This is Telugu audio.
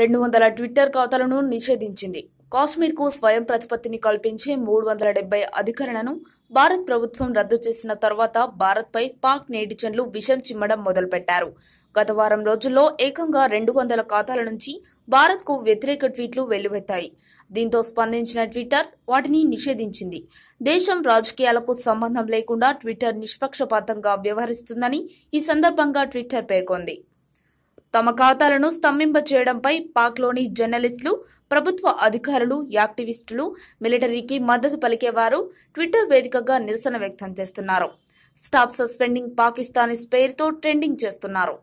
రెండు వందల ట్విట్టర్ ఖాతాలను నిషేధించింది కాశ్మీర్కు స్వయం ప్రతిపత్తిని కల్పించే మూడు వందల డెబ్బై అధికరణను భారత్ ప్రభుత్వం రద్దు చేసిన తర్వాత భారత్పై పాక్ నేటిజన్లు విషం చిమ్మడం మొదలుపెట్టారు గత వారం రోజుల్లో ఏకంగా రెండు వందల ఖాతాల నుంచి భారత్కు వ్యతిరేక ట్వీట్లు వెల్లువెత్తాయి దీంతో స్పందించిన ట్విట్టర్ వాటిని నిషేధించింది దేశం రాజకీయాలకు సంబంధం లేకుండా ట్విట్టర్ నిష్పక్షపాతంగా వ్యవహరిస్తుందని ఈ సందర్భంగా ట్విట్టర్ పేర్కొంది తమ ఖాతాలను స్తంభింప చేయడంపై పాక్లోని జర్నలిస్టులు ప్రభుత్వ అధికారులు యాక్టివిస్టులు మిలిటరీకి మద్దతు పలికేవారు ట్విట్టర్ వేదికగా నిరసన వ్యక్తం చేస్తున్నారు స్టాప్ సస్పెండింగ్ పాకిస్తాన్ పేరుతో ట్రెండింగ్ చేస్తున్నారు